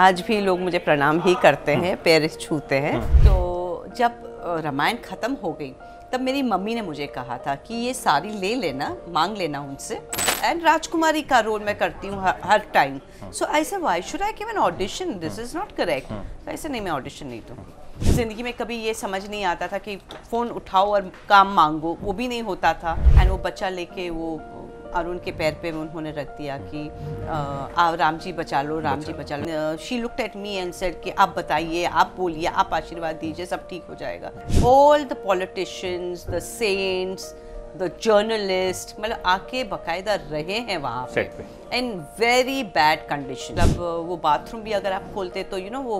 आज भी लोग मुझे प्रणाम ही करते हैं पैर छूते हैं हाँ। तो जब रामायण ख़त्म हो गई तब मेरी मम्मी ने मुझे कहा था कि ये साड़ी ले लेना मांग लेना उनसे एंड राजकुमारी का रोल मैं करती हूँ हर, time so I say why should I given audition this is not correct ऐसे नहीं मैं ऑडिशन नहीं दूँगी ज़िंदगी में कभी ये समझ नहीं आता था कि फ़ोन उठाओ और काम मांगो वो भी नहीं होता था एंड वो बच्चा लेके वो और उनके पैर पे उन्होंने रख दिया कि आ, राम जी बचा लो राम बचा जी बचा लो she look at me and said कि आप बताइए आप बोलिए आप आशीर्वाद दीजिए सब ठीक हो जाएगा all the politicians the saints the journalist मतलब आके बकायदा रहे हैं वहाँ पे इन वेरी बैड कंडीशन मतलब वो बाथरूम भी अगर आप खोलते तो यू नो वो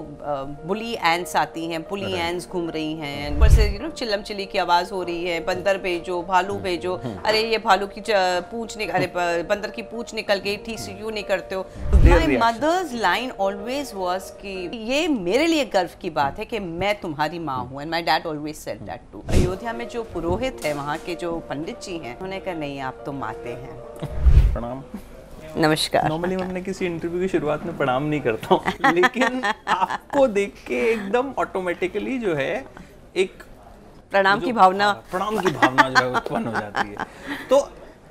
बुली एंड्स आती हैं पुली एंड्स घूम रही हैं ऊपर से यू नो चिल्लम चिली की आवाज़ हो रही है बंदर भेजो भालू भेजो अरे ये भालू की पूछ निक अरे बंदर की पूछ निकल गई ठीक से यू नहीं करते हो my mother's line always was कि ये मेरे लिए गर्व की बात है कि मैं तुम्हारी माँ हूँ and my dad always said that to Ayodhya में जो पुरोहित है वहाँ के जो पंडित जी हैं उन्होंने कहा नहीं आप तो माते हैं प्रणाम नमस्कार नॉर्मली मैं किसी इंटरव्यू की शुरुआत में प्रणाम नहीं करता हूँ लेकिन आपको देख के एकदम ऑटोमेटिकली जो है एक प्रणाम की भावना हाँ, प्रणाम की भावना जो है उत्पन्न हो जाती है तो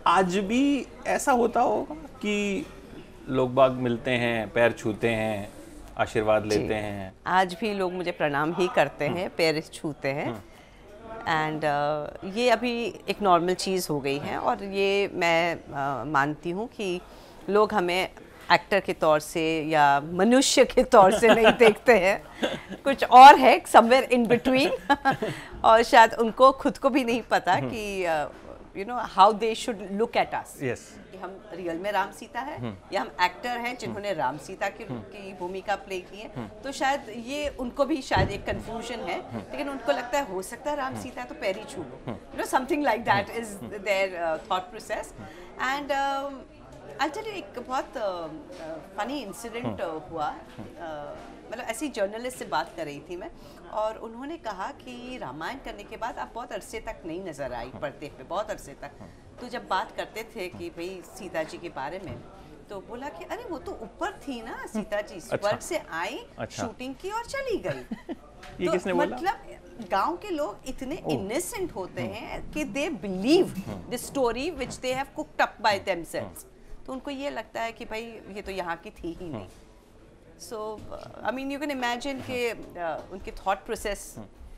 आज भी ऐसा होता होगा कि लोग बाग मिलते हैं पैर छूते हैं आशीर्वाद लेते हैं आज भी लोग मुझे प्रणाम ही करते हम्म। हैं पैर छूते हैं एंड हम्म। uh, ये अभी एक नॉर्मल चीज़ हो गई है और ये मैं uh, मानती हूँ कि uh, लोग हमें एक्टर के तौर से या मनुष्य के तौर से नहीं देखते हैं कुछ और है समवेयर इन बिटवीन और शायद उनको खुद को भी नहीं पता हम्म। कि you know how they should look at us yes हम रियल में राम सीता है हम्म। या हम एक्टर हैं हम्म। जिन्होंने राम सीता की, की भूमिका प्ले की है तो शायद ये उनको भी शायद एक कंफ्यूजन है लेकिन उनको लगता है हो सकता है राम सीता तो पैर ही छू लो you know something like that is their thought process and जी एक बहुत फनी uh, इंसिडेंट uh, हुआ हाँ। मतलब ऐसी जर्नलिस्ट से बात कर रही थी मैं और उन्होंने कहा कि रामायण करने के बाद आप बहुत अरसे तक नहीं नज़र आई हाँ। पढ़ते पे बहुत अरसे तक हाँ। तो जब बात करते थे कि भाई सीता जी के बारे में तो बोला कि अरे वो तो ऊपर थी ना सीता जी अच्छा। स्वर्ग अच्छा, से आई अच्छा, शूटिंग की और चली गई ये तो किसने बोला? मतलब गांव के लोग इतने इनोसेंट होते हैं कि they believe the story which they have cooked up by themselves तो उनको ये लगता है कि भाई ये तो यहाँ की थी ही हाँ। नहीं so I mean you can imagine कि उनके थॉट प्रोसेस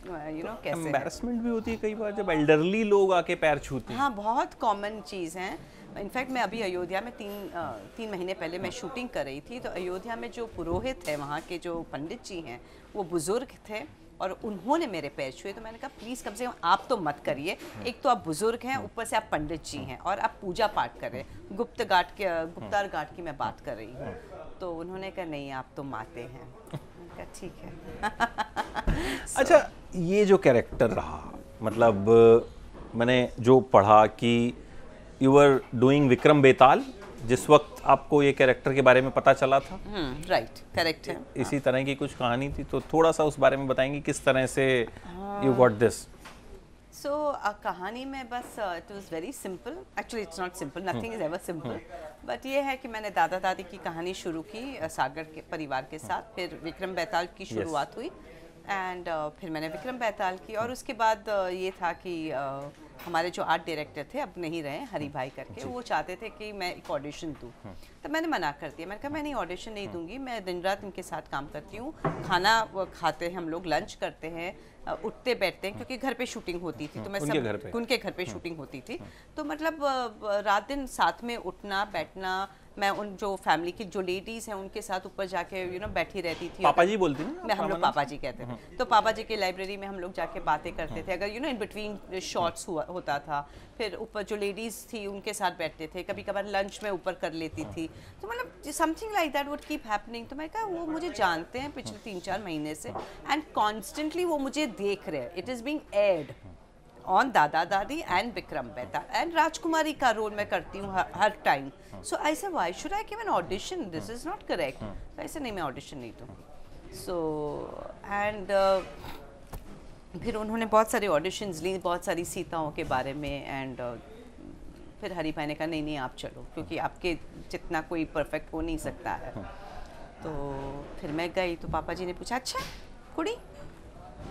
यू नो कैसे भी होती है कई बार जब एल्डरली लोग आके पैर छूते हैं हाँ बहुत कॉमन चीज़ है इनफैक्ट मैं अभी अयोध्या में तीन uh, तीन महीने पहले मैं शूटिंग हाँ। कर रही थी तो अयोध्या में जो पुरोहित है वहाँ के जो पंडित जी हैं वो बुज़ुर्ग थे और उन्होंने मेरे पैर छुए तो मैंने कहा प्लीज़ कम से कम आप तो मत करिए हम्म। एक तो आप बुज़ुर्ग हैं हम्म। ऊपर से आप पंडित जी हम्म। हैं और आप पूजा पाठ कर रहे हैं गुप्त घाट के गुप्तार घाट की मैं बात कर रही हूँ तो उन्होंने कहा नहीं आप तो माते हैं कहा ठीक है so, अच्छा ये जो कैरेक्टर रहा मतलब मैंने जो पढ़ा कि you are doing Vikram Betal जिस वक्त आपको ये कैरेक्टर के बारे में पता चला था राइट हम्म, करेक्ट है इसी तरह की कुछ कहानी थी तो थोड़ा सा उस बारे में बताएंगे किस तरह से यू गॉट दिस सो कहानी में बस it was very simple actually it's not simple nothing is ever simple but ये है कि मैंने दादा दादी की कहानी शुरू की uh, सागर के परिवार के साथ हम्म। फिर विक्रम बैताल की शुरुआत yes. हुई एंड uh, फिर मैंने विक्रम बैताल की और उसके बाद uh, ये था कि uh, हमारे जो आर्ट डायरेक्टर थे अब नहीं रहे हरी भाई हम्म। करके वो चाहते थे कि मैं एक ऑडिशन दूँ हम्म। तो मैंने मना कर दिया मैंने कहा मैं नहीं ऑडिशन नहीं हम्म। दूंगी मैं दिन रात इनके साथ काम करती हूँ खाना खाते हैं हम लोग लंच करते हैं उठते बैठते हैं क्योंकि घर पे शूटिंग होती थी तो मैं उनके सब घर पे। उनके घर पे शूटिंग होती थी तो मतलब रात दिन साथ में उठना बैठना मैं उन जो फैमिली की जो लेडीज हैं उनके साथ ऊपर जाके यू नो बैठी रहती थी पापा जी बोलती मैं हम लोग पापा जी कहते हैं हम्म। तो पापा जी के लाइब्रेरी में हम लोग जाके बातें करते थे अगर you know in between shots हुआ होता था फिर ऊपर जो लेडीज़ थी उनके साथ बैठते थे कभी कभार लंच में ऊपर कर लेती थी तो मतलब something like that would keep happening तो मैं कहा वो मुझे जानते हैं पिछले तीन चार महीने से एंड कॉन्स्टेंटली वो मुझे देख रहे हैं it is being aired on दादा दादी एंड विक्रम बेहता एंड राजकुमारी का रोल मैं करती हूँ हर time so I say why should I give audition this is not correct ऐसे नहीं मैं ऑडिशन नहीं दूँगी सो एंड फिर उन्होंने बहुत सारे ऑडिशंस ली बहुत सारी सीताओं के बारे में एंड uh, फिर हरी भाई ने कहा नहीं नहीं आप चलो क्योंकि आपके जितना कोई परफेक्ट हो नहीं सकता है तो फिर मैं गई तो पापा जी ने पूछा अच्छा कुड़ी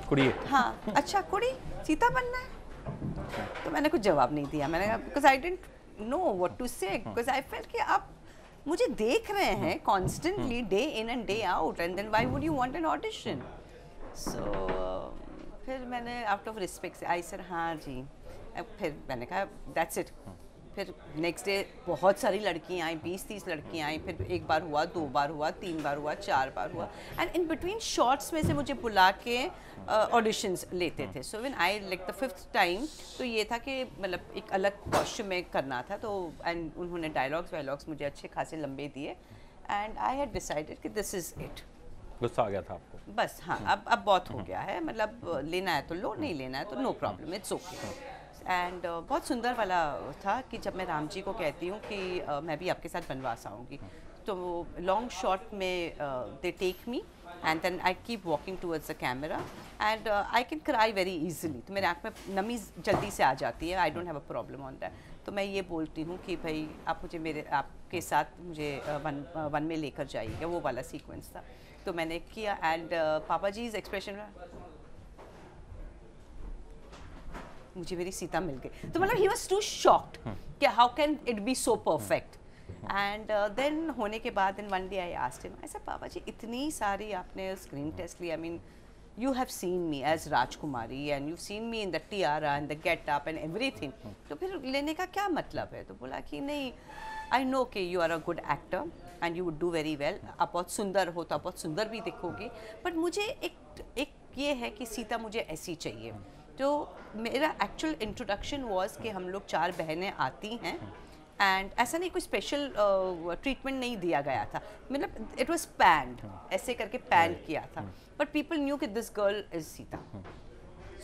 कुड़ी हाँ अच्छा कुड़ी सीता बनना है तो मैंने कुछ जवाब नहीं दिया मैंने कहा because I don't know what to say because I कि आप मुझे देख रहे हाँ। हैं constantly day in and day out and then why would you want an audition so फिर मैंने आउट ऑफ रिस्पेक्ट से आई सर हाँ जी फिर मैंने कहा दैट्स इट फिर नेक्स्ट डे बहुत सारी लड़कियाँ आई बीस तीस लड़कियाँ आई फिर एक बार हुआ दो बार हुआ तीन बार हुआ चार बार हुआ एंड इन बिटवीन शॉर्ट्स में से मुझे बुला के ऑडिशंस uh, लेते थे so when I like the fifth time तो ये था कि मतलब एक अलग कॉस्ट्यूम में करना था तो एंड उन्होंने डायलॉग्स वायलॉग्स मुझे अच्छे खासे लंबे दिए एंड आई हैड डिसाइडेड कि दिस इज़ इट गुस्सा आ गया था आपको बस हाँ हम्म। अब अब बहुत हो हम्म। गया है मतलब लेना है तो लो नहीं लेना है तो no hmm. Problem it's okay and uh, बहुत सुंदर वाला था कि जब मैं राम जी को कहती हूँ कि uh, मैं भी आपके साथ बनवास आऊँगी तो लॉन्ग शॉट में they take me and then I keep walking towards the camera and I can cry very easily तो मेरे आँख में नमी जल्दी से आ जाती है I don't have a problem on that तो मैं ये बोलती हूँ कि भाई आप मुझे मेरे आपके साथ मुझे uh, वन uh, वन में लेकर जाइएगा वो वाला सीक्वेंस था तो मैंने किया and uh, papa ji is expression मुझे मेरी सीता मिल गई तो मतलब ही वॉज टू शॉक्ड कि how can it be so perfect and then होने के बाद in one day I asked him ऐसा पापा जी इतनी सारी आपने स्क्रीन टेस्ट ली I mean you have seen me as Rajkumari and you've seen me in the tiara and the get up and everything. Hmm. तो फिर लेने का क्या मतलब है तो बोला कि नहीं आई नो कि you are a good actor and you would do very well आप बहुत सुंदर हो तो आप बहुत सुंदर भी दिखोगे बट मुझे एक एक ये है कि सीता मुझे ऐसी चाहिए hmm. तो मेरा एक्चुअल इंट्रोडक्शन वॉज कि हम लोग चार बहनें आती हैं एंड ऐसा नहीं कोई स्पेशल ट्रीटमेंट नहीं दिया गया था मतलब इट वॉज पैंड ऐसे करके पैंड किया था बट पीपल न्यू कि this girl is Sita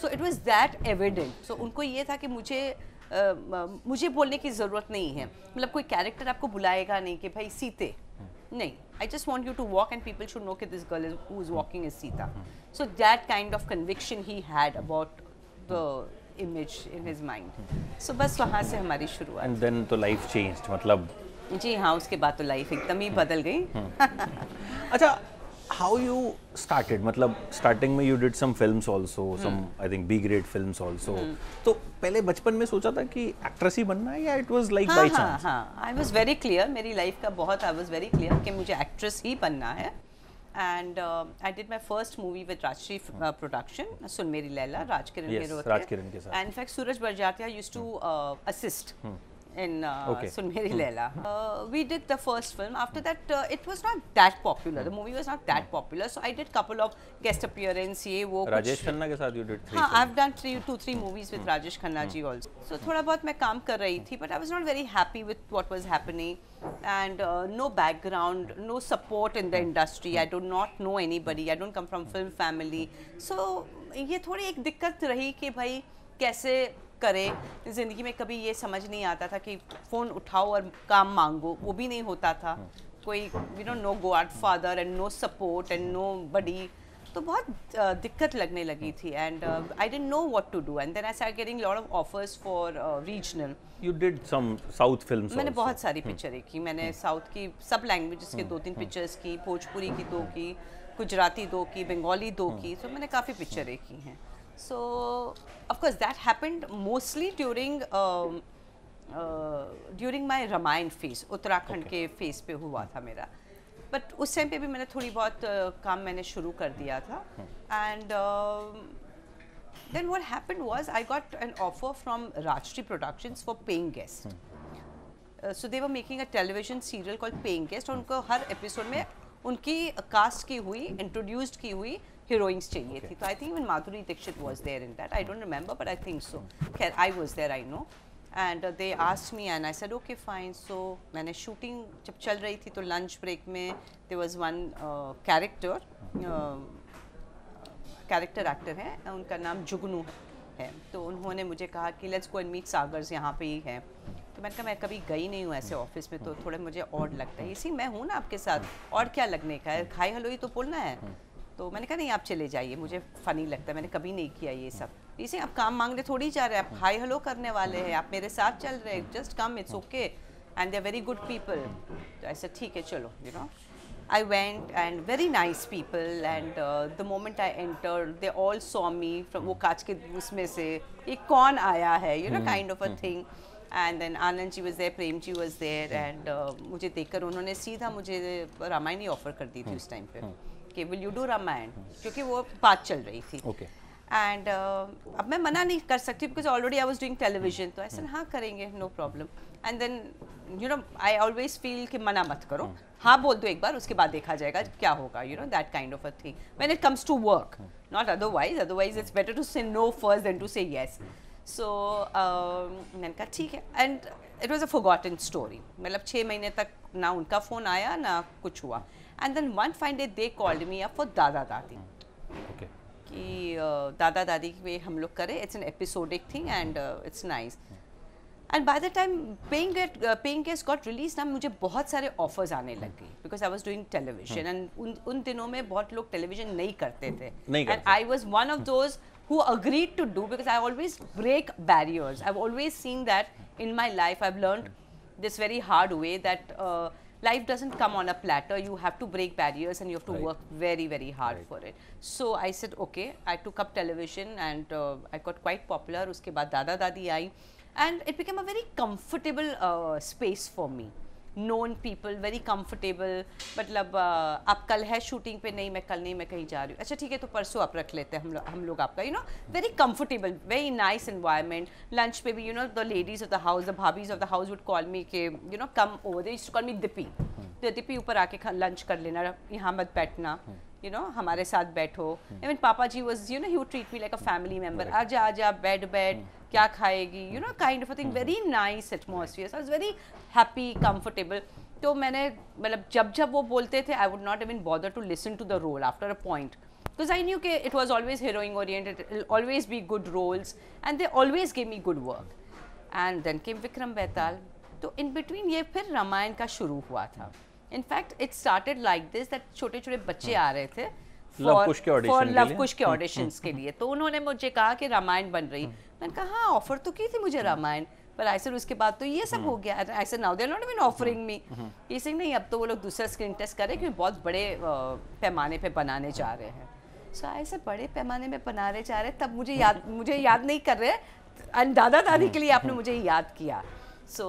so it was that evident so उनको ये था कि मुझे uh, मुझे बोलने की ज़रूरत नहीं है मतलब कोई कैरेक्टर आपको बुलाएगा नहीं कि भाई सीते नहीं I just want you to walk and people should know कि this girl is who is walking is Sita so that kind of conviction he had about the image in his mind. So बस वहाँ से हमारी शुरुआत. And then तो life changed मतलब. जी हाँ उसके बाद तो लाइफ एकदम ही बदल गई. हम्म। अच्छा how you started मतलब starting में you did some films also hmm. some I think B grade films also हम्म। तो पहले बचपन में सोचा था कि एक्ट्रेस ही बनना है या it was like by chance हाँ हाँ आई वाज वेरी क्लियर मेरी लाइफ का बहुत आई वाज वेरी क्लियर कि मुझे एक्ट्रेस ही बनना है and uh, I did my first movie with Rajshri hmm. uh, production, Sunmeri Laila, Rajkiran yes, Raj and in fact Suraj Barjatia used to hmm. uh, assist hmm. in uh, okay. Sunmeri Leela. Uh, we did the first film. After that, uh, it was not that popular. The movie was not that hmm. popular. So I did couple of guest appearance. ये वो राजेश खन्ना के साथ you did three. हाँ, I've done three, two, three movies with hmm. Rajesh Khanna hmm. ji also. So थोड़ा बहुत मैं काम कर रही थी, but I was not very happy with what was happening and uh, no background, no support in the industry. I do not know anybody. I don't come from film family. So ये थोड़ी एक दिक्कत रही कि भाई कैसे करे ज़िंदगी में कभी ये समझ नहीं आता था कि फ़ोन उठाओ और काम मांगो वो भी नहीं होता था हाँ। कोई you know no godfather and no support and nobody तो बहुत दिक्कत लगने लगी थी and I don't know what to do and then I start getting lot of offers for regional you did some south film मैंने बहुत सारी पिक्चरें हाँ। की मैंने साउथ हाँ। की सब लैंग्वेजेस के दो तीन पिक्चर्स की भोजपुरी की दो की गुजराती दो की बंगाली दो की सो मैंने काफ़ी पिक्चरें की हैं So, of course, that happened mostly during um, uh, during my Ramayan phase, के phase पे हुआ था मेरा बट उस टाइम पे भी मैंने थोड़ी बहुत uh, काम मैंने शुरू कर दिया था and then what happen was I got an offer from Rajshri productions for paying guest so they were making a television serial call paying guest और उनको हर एपिसोड में उनकी कास्ट की हुई इंट्रोड्यूस्ड की हुई हीरोइंस चाहिए थी तो I think even Madhuri Dixit was there in that I don't remember but I think so खैर I was there I know and they asked me and I said okay fine so मैंने shooting जब चल रही थी तो लंच ब्रेक में they was one character character actor हैं उनका नाम जुगनू है तो उन्होंने मुझे कहा कि let's go and meet Sagars यहाँ पे ही है तो मैंने कहा मैं कभी गई नहीं हूँ ऐसे ऑफिस में तो hmm. थोड़ा मुझे और लगता है इसी hmm. मैं हूँ ना आपके साथ और क्या लगने का है hmm. खाई हलोई तो बोलना है तो मैंने कहा नहीं आप चले जाइए मुझे फ़नी लगता है मैंने कभी नहीं किया ये सब इसे आप काम मांगने थोड़ी जा रहे हैं आप हाई हलो करने वाले हैं आप मेरे साथ चल रहे हैं just come it's okay and they very good people तो ऐसा ठीक है चलो you know I went and very nice people and the moment I enter they all saw me from वो काच के उसमें से ये कौन आया है you know kind of a thing and then Anand ji was there प्रेम जी वज देर एंड मुझे देखकर उन्होंने सीधा मुझे रामायणी ऑफर कर दी थी हम्म, उस टाइम हम्म। पर कि विल यू डू रामायण क्योंकि वो बात चल रही थी ओके एंड uh, अब मैं मना नहीं कर सकती because already I was doing television तो ऐसा हाँ करेंगे no problem and then you know I always feel कि मना मत करो हाँ।, हाँ बोल दो एक बार उसके बाद देखा जाएगा क्या होगा you know that kind of a thing when it comes to work not otherwise otherwise it's better to say no first then to say yes so मैंने कहा ठीक है and it was a forgotten story मतलब छः महीने तक ना उनका फ़ोन आया ना कुछ हुआ And then one fine day they called me up for Dada Dadi. Hmm. Okay. कि दादा दादी पे हम लोग करें it's an episodic thing and it's nice and by the time paying get paying guest got release ना मुझे बहुत सारे ऑफर्स आने लग गए because I was doing television and उन उन दिनों में बहुत लोग टेलीविजन नहीं करते थे and I was one of those who agreed to do because I always break barriers. I've always seen that in my life. I've learned hmm. this very hard way that uh, life doesn't come on a platter. You have to break barriers and you have to right. work very, very hard right. for it. So I said, okay, I took up television and uh, I got quite popular. Uske baad Dada Dadi aayi and it became a very comfortable uh, space for me. Known people very comfortable मतलब आप कल है shooting पे नहीं मैं कल नहीं मैं कहीं जा रही हूँ अच्छा ठीक है तो परसों आप रख लेते हैं हम लोग हम लोग आपका you know very comfortable very nice environment lunch पे भी you know the ladies of the house the bhabhis of the house would call me के you know come over call me Dipi तो दिपी ऊपर आके लंच कर लेना यहाँ मत बैठना hmm. यू नो हमारे साथ बैठो आई hmm. Mean papa ji was you know he treat me like a family member आ जा आ जा बेड बेड क्या खाएगी you know kind of thing very nice atmosphere I was very happy comfortable तो मैंने मतलब जब जब वो बोलते थे I would not even bother to listen to the role after a point तो आई न्यू के it was always heroine it'll always be good roles and they always gave me good work and then came Vikram Betaal तो in between ये फिर रामायण का शुरू हुआ था in fact it started like this that छोटे छोटे बच्चे हाँ। आ रहे थे फॉर लव कुश के ऑडिशन के हम्म, हम्म, हम्म। लिए तो उन्होंने मुझे कहा कि रामायण बन रही मैंने कहा हाँ ऑफर तो की थी मुझे रामायण पर आई सर उसके बाद तो ये सब हो गया I sir now they not been offering me ये सिंह नहीं अब तो वो लोग दूसरा स्क्रीन टेस्ट करें क्योंकि बहुत बड़े पैमाने पे बनाने जा रहे हैं सो आई सर बड़े पैमाने में बनाने जा रहे हैं तब मुझे याद मुझे याद नहीं कर रहे दादा दादी के लिए आपने मुझे याद किया so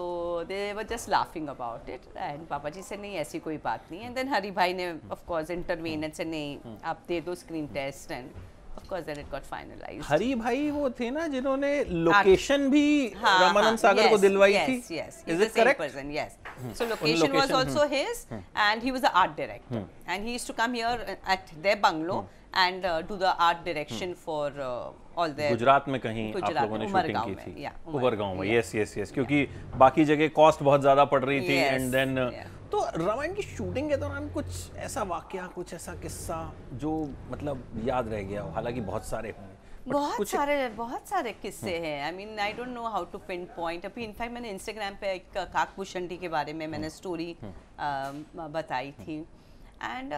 they were just laughing about it and papa ji से नहीं ऐसी कोई बात नहीं एंड देन हरी भाई ने ऑफ कोर्स इंटरवीन से नहीं आप दे दो screen test and of course then it got finalised Hari bhai वो थे ना जिन्होंने लोकेशन भी हाँ, हाँ, रामानंद सागर को दिलवाई थी is it correct person yes so location was also his and he was the art director and he used to come here at their bungalow and to the art direction for all the Gujarat में कहीं आप लोगों ने shooting की थी उमरगांव में yes yes yes क्योंकि बाकी जगह कॉस्ट बहुत ज्यादा पड़ रही थी एंड देन तो रामायण की शूटिंग के दौरान कुछ ऐसा वाक्य कुछ ऐसा किस्सा जो मतलब याद रह गया हो हालांकि बहुत सारे होंगे बहुत सारे बहुत सारे किस्से हम्म। हैं I mean I don't know how to pinpoint अभी इनफैक्ट मैंने इंस्टाग्राम पे एक काकभूषण जी के बारे में मैंने स्टोरी हम्म। हम्म। बताई थी and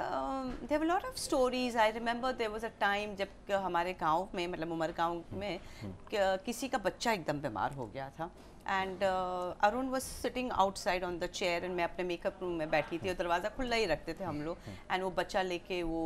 there lot of stories I remember there was a time जब हमारे गांव में मतलब उमर गांव में किसी का बच्चा एकदम बीमार हो गया था and uh, Arun was sitting outside on the chair and मैं अपने मेकअप रूम में बैठी थी और दरवाज़ा खुला ही रखते थे हम लोग एंड वो बच्चा लेके वो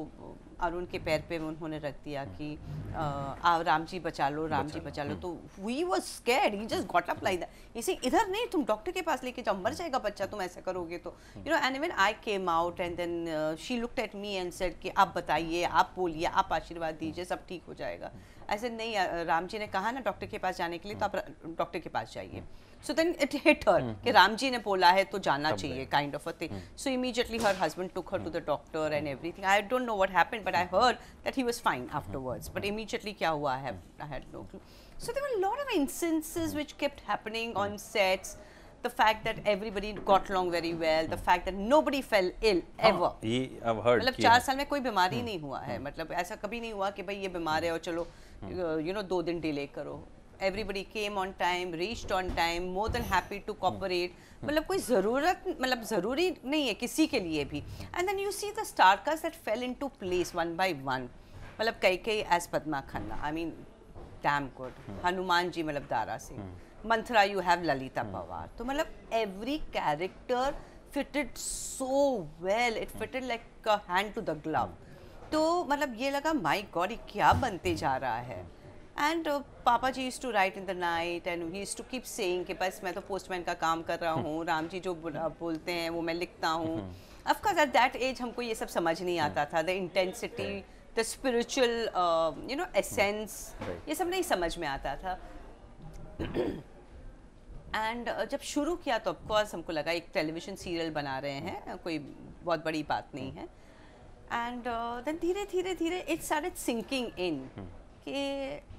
और उनके पैर पे उन्होंने रख दिया कि आ, आ, राम जी बचा लो राम बचा जी बचा लो हम्म। तो we was scared he just got up like that इसे इधर नहीं तुम डॉक्टर के पास लेके जाओ मर जाएगा बच्चा तुम ऐसा करोगे तो you know and even I came out and then she looked at me and said कि आप बताइए आप बोलिए आप आशीर्वाद दीजिए सब ठीक हो जाएगा हम्म। ऐसे नहीं राम जी ने कहा ना डॉक्टर के पास जाने के लिए तो हाँ। आप डॉक्टर के पास जाइए so then it hit her कि हम्म। राम जी ने बोला है तो जाना चाहिए kind of a thing so immediately her husband took her to the doctor and everything I don't know what happened but I heard that he was fine afterwards but immediately क्या हुआ है I had no clue so there were lot of incidences which kept happening on sets the fact that everybody got along very well the hmm. fact that nobody fell ill हाँ, ever ये I've heard मतलब चार साल में कोई बीमारी हम्म। नहीं हुआ है मतलब ऐसा कभी नहीं हुआ कि भाई ये बीमार है और चलो यू hmm. नो uh, दो दिन डिले करो everybody came on time reached on time more than happy to cooperate मतलब कोई ज़रूरत मतलब ज़रूरी नहीं है किसी के लिए भी and then you see the star cast that fell in to place one by one मतलब कई कई as Padma Khanna I mean damn good Hanuman ji मतलब दारा सिंह मंथरा यू हैव ललिता पवार तो मतलब every character fitted so well it fitted like hand to the glove तो मतलब ये लगा माई गॉड ये क्या बनते जा रहा है and uh, papa ji is to write in the night and he is to keep saying कि बस मैं तो पोस्टमैन का काम कर रहा हूँ राम जी जो बोलते हैं वो मैं लिखता हूँ अफकोर्स एट दैट एज हमको ये सब समझ नहीं आता था the intensity the spiritual you know essence ये सब नहीं समझ में आता था एंड uh, जब शुरू किया तो ऑफकोर्स हमको लगा एक टेलीविज़न सीरियल बना रहे हैं कोई बहुत बड़ी बात नहीं है and uh, then dheere dheere dheere it started sinking in. Hmm.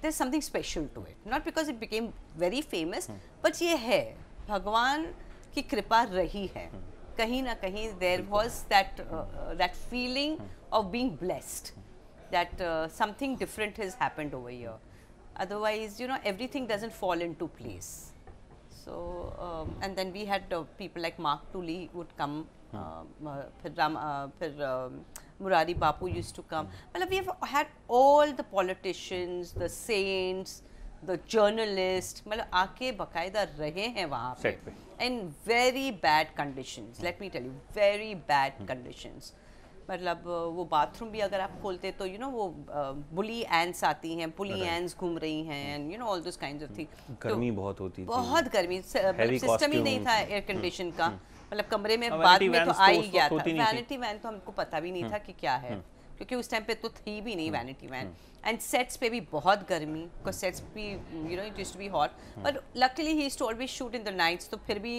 there's something special to it. Not because it became very famous, hmm. but ये है भगवान की कृपा रही है hmm. there was that uh, uh that feeling hmm. of being blessed hmm. that uh, something different has happened over here. Otherwise, you know, everything doesn't fall into place. So, um, and then we had uh, people like Mark Tully would come, hmm. um, uh, uh, phir, phir, um, Murari Bapu used to come. Well, we have had all the politicians, the saints, the journalists, मतलब आके बकायदा रहे हैं वहाँ पे in very bad conditions. Let me tell you, very bad conditions. मतलब वो bathroom भी अगर आप खोलते तो यू नो वो बुली एंड्स आती हैं पुली एंड्स घूम रही हैं and you know all this kinds of thing गर्मी बहुत होती थी बहुत गर्मी सिस्टम ही नहीं था एयर कंडीशन का मतलब कमरे में बाद में तो, तो आ ही गया था वैनिटी वैन तो हमको पता भी नहीं हम्म। था कि क्या है हम्म। क्योंकि उस टाइम पे तो थी भी नहीं वैनिटी वैन एंड सेट्स पे भी बहुत गर्मी बिकॉज सेट्स भी you know it use to be hot but luckily ही स्टोर भी शूट इन द नाइट्स तो फिर भी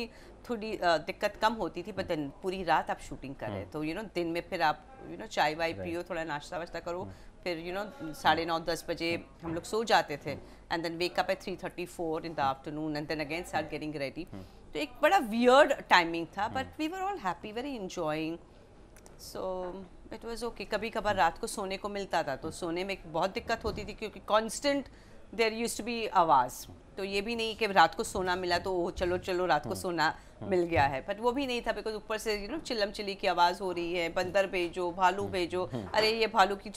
थोड़ी दिक्कत कम होती थी बट हम्म। पूरी रात आप शूटिंग करें तो यू नो दिन में फिर आप यू नो चाय वाय पियो थोड़ा नाश्ता वाश्ता करो फिर यू नो साढ़े नौ दस बजे हम लोग सो जाते थे एंड देन वेकअप है three thirty four in the afternoon and then again start getting ready तो एक बड़ा वियर्ड टाइमिंग था but we were all happy very enjoying so it was okay कभी कभार रात को सोने को मिलता था तो hmm. सोने में बहुत दिक्कत होती थी क्योंकि constant there use to be आवाज़ तो ये भी नहीं कि रात को सोना मिला तो चलो चलो रात को hmm. सोना hmm. मिल गया है बट वो भी नहीं था बिकॉज ऊपर से यू नो चिल्लम चिली की आवाज़ हो रही है बंदर भेजो भालू भेजो अरे ये भालू की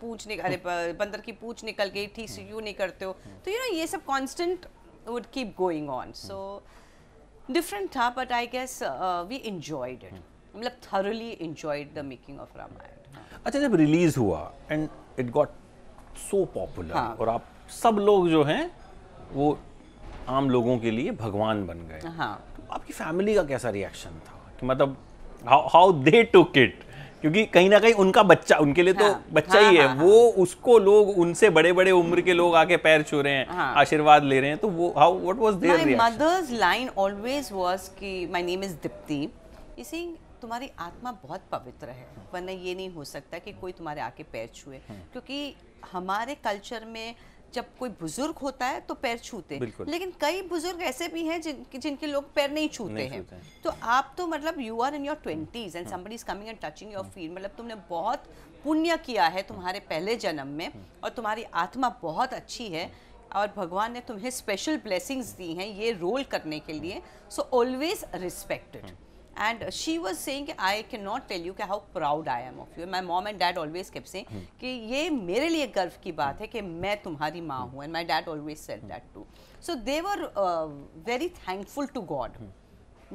पूछ निक अरे बंदर की पूछ निकल गई ठीक से यू नहीं करते हो तो यू नो ये सब constant would keep going on so different था but I guess we enjoyed it मतलब thoroughly enjoyed the making of Ramayan अच्छा जब रिलीज हुआ and it got so popular और आप सब लोग जो हैं वो आम लोगों के लिए भगवान बन गए हाँ तो आपकी फैमिली का कैसा रिएक्शन था कि मतलब हाउ दे टुक इट क्योंकि कहीं ना कहीं उनका बच्चा उनके लिए तो हाँ, बच्चा हाँ, ही है हाँ, वो हाँ, उसको लोग उनसे बड़े बड़े उम्र के लोग आके पैर छू रहे हैं हाँ, आशीर्वाद ले रहे हैं तो वो how what was there my mother's line always was कि माय नेम इज दीप्ति इसी तुम्हारी आत्मा बहुत पवित्र है वरना ये नहीं हो सकता कि कोई तुम्हारे आके पैर छुए हाँ। क्योंकि हमारे कल्चर में जब कोई बुजुर्ग होता है तो पैर छूते लेकिन कई बुजुर्ग ऐसे भी हैं जिन, जिनके लोग पैर नहीं छूते हैं है। तो आप तो मतलब you are in your twenties and somebody is coming and touching your feel मतलब तुमने बहुत पुण्य किया है तुम्हारे पहले जन्म में हाँ। और तुम्हारी आत्मा बहुत अच्छी है और भगवान ने तुम्हें स्पेशल ब्लेसिंग्स दी हैं ये रोल करने के लिए so always respected and she was saying I cannot tell you how proud I am of you. My mom and dad always kept saying hmm. कि ये मेरे लिए गर्व की बात है कि मैं तुम्हारी माँ hmm. हूँ and my dad always said hmm. that too. So they were uh, very thankful to God.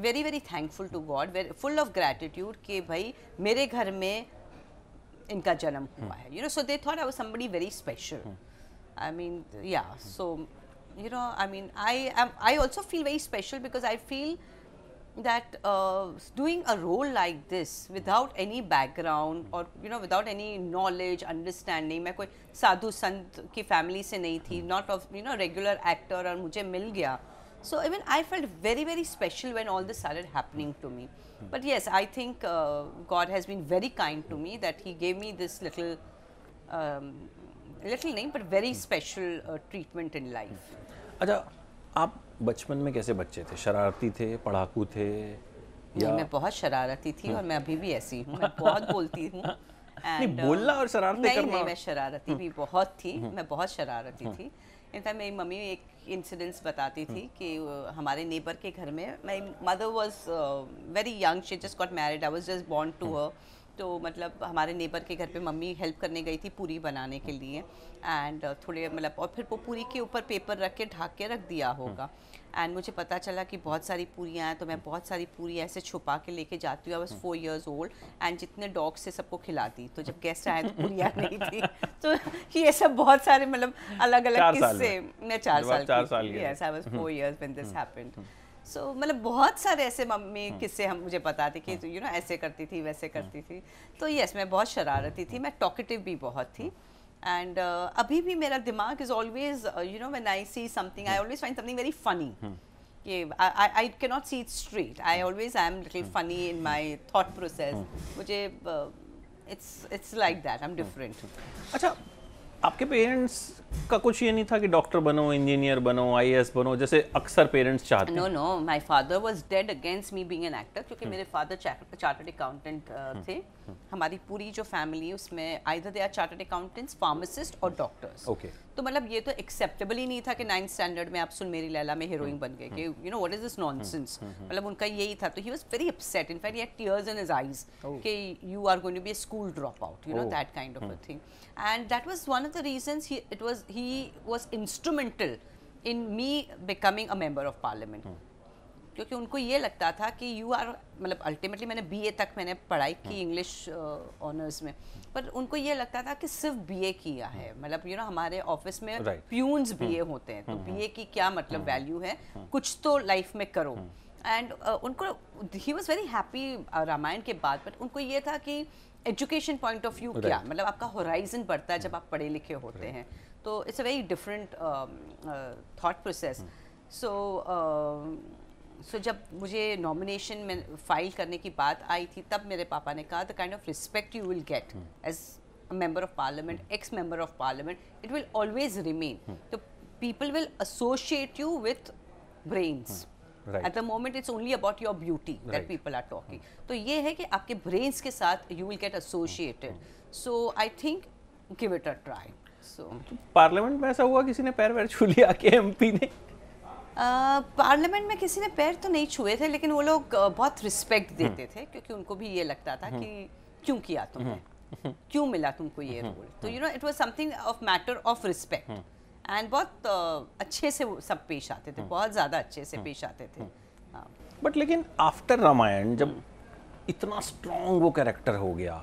Very very thankful to God, very full of gratitude कि भाई मेरे घर में इनका जन्म हुआ है. You know, so they thought I was somebody very special. I mean, yeah. So, you know, I mean, I am. I also feel very special because I feel that uh, doing a role like this without any background or you know without any knowledge understanding मैं कोई साधु संत not of you know regular actor और mujhe मिल गया so even I felt very very special when all this started happening to me but yes I think uh, God has been very kind to me that he gave me this little um, little name but very special uh, treatment in life अच्छा आप बचपन में कैसे बच्चे थे शरारती थे पढ़ाकू थे या मैं बहुत शरारती थी और मैं अभी भी ऐसी हूँ मैं बहुत बोलती हूँ नहीं बोलना और शरारती नहीं करना। नहीं मैं शरारती हम्म। भी बहुत थी हम्म। मैं बहुत शरारती हम्म। थी इनफैक्ट मेरी मम्मी एक इंसिडेंस बताती थी कि हमारे नेबर के घर में मेरी mother was very young she just got married I was just born to her तो मतलब हमारे नेबर के घर पे मम्मी हेल्प करने गई थी पूरी बनाने के लिए एंड uh, थोड़े मतलब और फिर वो पूरी के ऊपर पेपर रख के ढाक के रख दिया हम्म। होगा एंड मुझे पता चला कि बहुत सारी पूरियाँ हैं तो मैं बहुत सारी पूरी ऐसे छुपा के लेके जाती हूँ बस फोर ईयर्स ओल्ड एंड जितने डॉग्स से सबको खिलाती तो जब गेस्ट आए तो पूरी नहीं थी तो ये सब बहुत सारे मतलब अलग अलग किस्से मैं चार साल चार साल ऐसा बस four years when this happened so so, मतलब बहुत सारे ऐसे मम्मी हाँ। किससे हम मुझे पता कि यू हाँ। नो ऐसे करती थी वैसे हाँ। करती थी तो यस मैं बहुत शरारती थी मैं टॉकेटिव भी बहुत थी एंड uh, अभी भी मेरा दिमाग is always you know when I see something I always find something very funny कि I can not see it street I always I am little funny in my thought process मुझे it's it's like that I am different अच्छा आपके parents का कुछ ये नहीं था कि डॉक्टर बनो इंजीनियर बनो आईएएस बनो जैसे अक्सर पेरेंट्स चाहते no no my father was dead against me being an actor क्योंकि हम्म। मेरे फादर चार्टर्ड अकाउंटेंट थे हमारी पूरी जो फैमिली उसमें either they are chartered accountants pharmacist और डॉक्टर्स ओके तो मतलब ये तो एक्सेप्टेबल ही नहीं था कि नाइन्थ स्टैंडर्ड में आप सुन मेरी लैला में हीरोइन बन गए हम्म, कि you know what is this nonsense मतलब उनका यही था तो he was very upset in fact he had tears in his eyes कि you are going to be a school dropout you know that kind of a thing and that was one of the reasons he it was he was instrumental in me becoming a member of parliament क्योंकि उनको ये लगता था कि you are मतलब ultimately मैंने BA तक मैंने पढ़ाई की इंग्लिश हाँ। ऑनर्स में पर उनको ये लगता था कि सिर्फ बीए किया है हाँ। मतलब यू नो हमारे ऑफिस में प्यून्स बीए हाँ। होते हैं तो बीए की क्या मतलब वैल्यू है कुछ तो लाइफ में करो एंड उनको he was very happy Ramayan के बाद बट उनको ये था कि एजुकेशन पॉइंट ऑफ व्यू क्या मतलब आपका होराइजन बढ़ता है जब आप पढ़े लिखे होते हैं तो it's a very different thought process so so जब मुझे नॉमिनेशन में फाइल करने की बात आई थी तब मेरे पापा ने कहा the kind of respect you will get as member of parliament ex member of parliament it will always remain तो people will associate you with brains Right. At the moment, it's only about your beauty that right. people are talking. Hmm. तो ये है कि आपके brains के साथ you will get associated so I think give it a try so parliament में ऐसा हुआ किसी ने पैर वैर छू लिया के एमपी ने पार्लियामेंट में किसी ने पैर तो नहीं छुए थे लेकिन वो लोग बहुत रिस्पेक्ट हम्म। देते थे क्योंकि उनको भी ये लगता था हम्म। कि क्यों किया तुमने हम्म। क्यों मिला तुमको ये रोल तो you know it was something of matter of respect and बहुत अच्छे से सब पेश आते थे बहुत ज़्यादा अच्छे से पेश आते थे बट हाँ। लेकिन आफ्टर रामायण जब इतना स्ट्रॉन्ग वो कैरेक्टर हो गया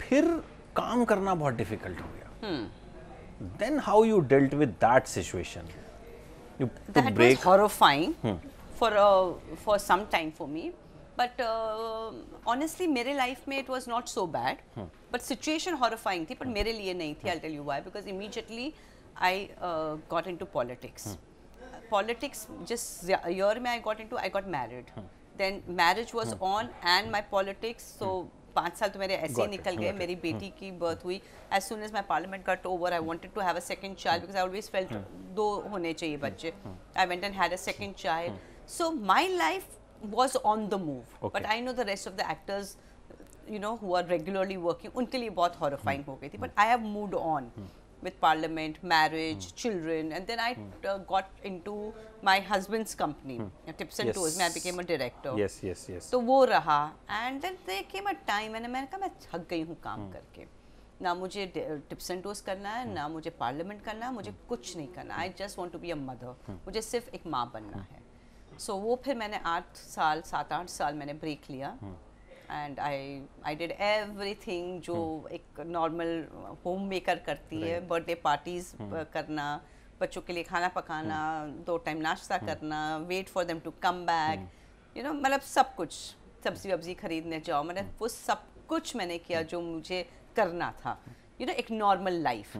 फिर काम करना बहुत डिफिकल्ट हो गया then how you dealt with that situation You, that break. was horrifying hmm. for uh, for some time for me. But uh, honestly, mere life mein it was not so bad. Hmm. But situation horrifying थी, पर मेरे लिए नहीं थी. I'll tell you why. Because immediately I uh, got into politics. Hmm. Politics just a year mein I got into. I got married. Hmm. Then marriage was hmm. on and my politics. So hmm. पाँच साल तो मेरे ऐसे ही निकल गए मेरी बेटी hmm. की बर्थ हुई as soon as my parliament got over I wanted to have a second child because I always felt दो होने चाहिए hmm. बच्चे I went and had a second child so my life was on the move but I know the rest of the actors you know who are regularly working उनके लिए बहुत horrifying hmm. हो गई थी but I have moved on with parliament, marriage, mm. children, and then I mm. uh, got into my husband's company, mm. Tips and yes. tools mein I became a director. Yes, yes, yes. so wo raha and then there came a time मैंने मैंने कहा मैं थक गई हूँ काम करके ना मुझे टिप्स एंड टोस करना है ना मुझे पार्लियामेंट करना है मुझे कुछ नहीं करना I just want to be a mother मुझे सिर्फ एक माँ बनना है सो so, वो फिर मैंने आठ साल सात आठ साल मैंने ब्रेक लिया and I I did everything जो hmm. एक नॉर्मल होम मेकर करती है बर्थडे पार्टीज hmm. uh, करना बच्चों के लिए खाना पकाना hmm. दो टाइम नाश्ता करना wait for them to come back you know मतलब सब कुछ सब्जी वब्जी खरीदने जाओ मैंने वो सब कुछ मैंने किया जो मुझे करना था यू नो एक नॉर्मल लाइफ